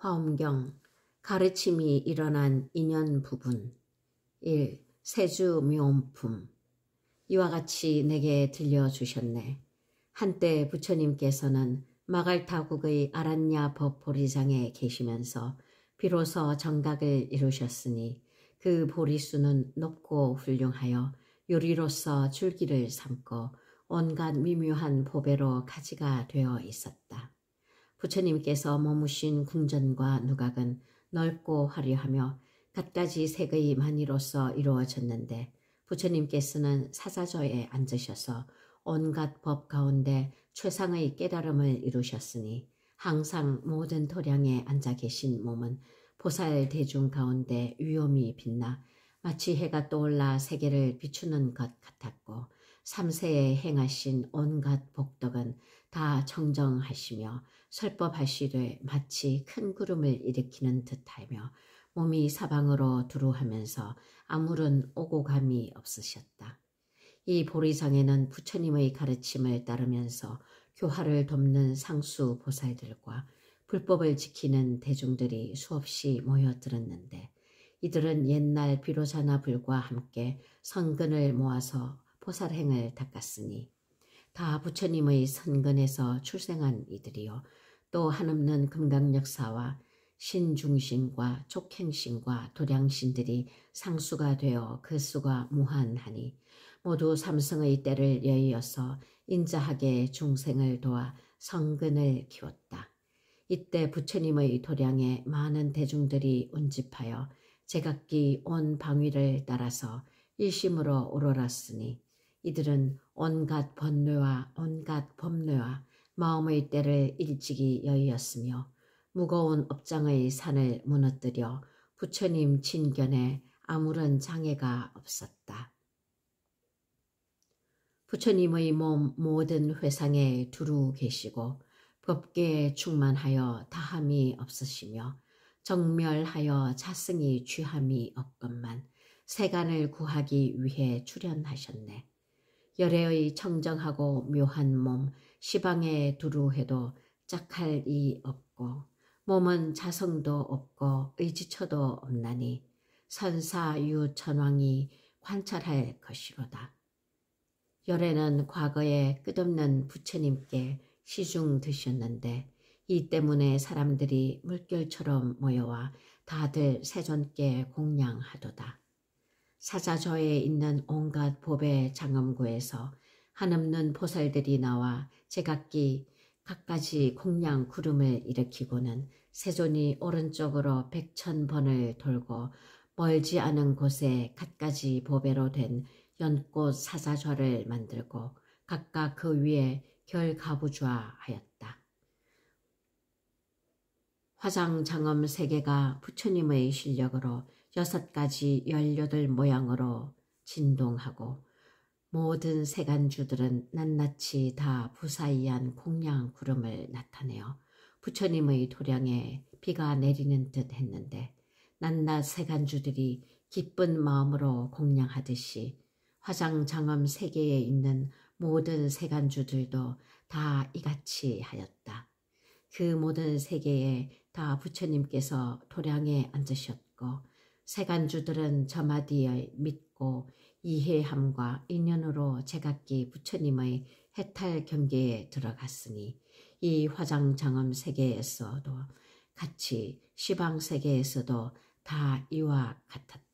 화엄경 가르침이 일어난 인연 부분 1. 세주 묘음품 이와 같이 내게 들려주셨네. 한때 부처님께서는 마갈타국의 아란냐 법보리장에 계시면서 비로소 정각을 이루셨으니 그 보리수는 높고 훌륭하여 요리로서 줄기를 삼고 온갖 미묘한 보배로 가지가 되어 있었다. 부처님께서 머무신 궁전과 누각은 넓고 화려하며 갖가지 색의 만이로서 이루어졌는데 부처님께서는 사사저에 앉으셔서 온갖 법 가운데 최상의 깨달음을 이루셨으니 항상 모든 도량에 앉아 계신 몸은 보살 대중 가운데 위엄이 빛나 마치 해가 떠올라 세계를 비추는 것 같았고 삼세에 행하신 온갖 복덕은 다 정정하시며 설법하시되 마치 큰 구름을 일으키는 듯하며 몸이 사방으로 두루하면서 아무런 오고감이 없으셨다. 이 보리상에는 부처님의 가르침을 따르면서 교화를 돕는 상수 보살들과 불법을 지키는 대중들이 수없이 모여들었는데 이들은 옛날 비로자나 불과 함께 성근을 모아서 보살행을 닦았으니 다 부처님의 선근에서 출생한 이들이요 또 한없는 금강역사와 신중심과 촉행심과 도량신들이 상수가 되어 그 수가 무한하니 모두 삼성의 때를 여의어서 인자하게 중생을 도와 성근을 키웠다. 이때 부처님의 도량에 많은 대중들이 운집하여 제각기 온 방위를 따라서 일심으로 오로랐으니 이들은 온갖 번뇌와 온갖 범뇌와 마음의 때를 일찍이 여의었으며 무거운 업장의 산을 무너뜨려 부처님 진견에 아무런 장애가 없었다. 부처님의 몸 모든 회상에 두루 계시고 법계에 충만하여 다함이 없으시며 정멸하여 자승이 취함이 없건만 세간을 구하기 위해 출연하셨네 열애의 청정하고 묘한 몸 시방에 두루해도 짝할 이 없고 몸은 자성도 없고 의지처도 없나니 선사유천왕이 관찰할 것이로다. 열애는 과거에 끝없는 부처님께 시중 드셨는데 이 때문에 사람들이 물결처럼 모여와 다들 세존께 공양하도다. 사자저에 있는 온갖 보배 장엄구에서 한없는 보살들이 나와 제각기 각가지 공량 구름을 일으키고는 세존이 오른쪽으로 백천번을 돌고 멀지 않은 곳에 갖가지 보배로 된 연꽃 사자좌를 만들고 각각 그 위에 결가부좌 하였다. 화장장엄 세계가 부처님의 실력으로 여섯 가지 열여덟 모양으로 진동하고 모든 세간주들은 낱낱이 다 부사이한 공양 구름을 나타내어 부처님의 도량에 비가 내리는 듯 했는데 낱낱 세간주들이 기쁜 마음으로 공양하듯이 화장장엄 세계에 있는 모든 세간주들도 다 이같이 하였다. 그 모든 세계에 다 부처님께서 도량에 앉으셨고 세간주들은 저마디에 믿고 이해함과 인연으로 제각기 부처님의 해탈 경계에 들어갔으니 이 화장장엄 세계에서도 같이 시방 세계에서도 다 이와 같았다.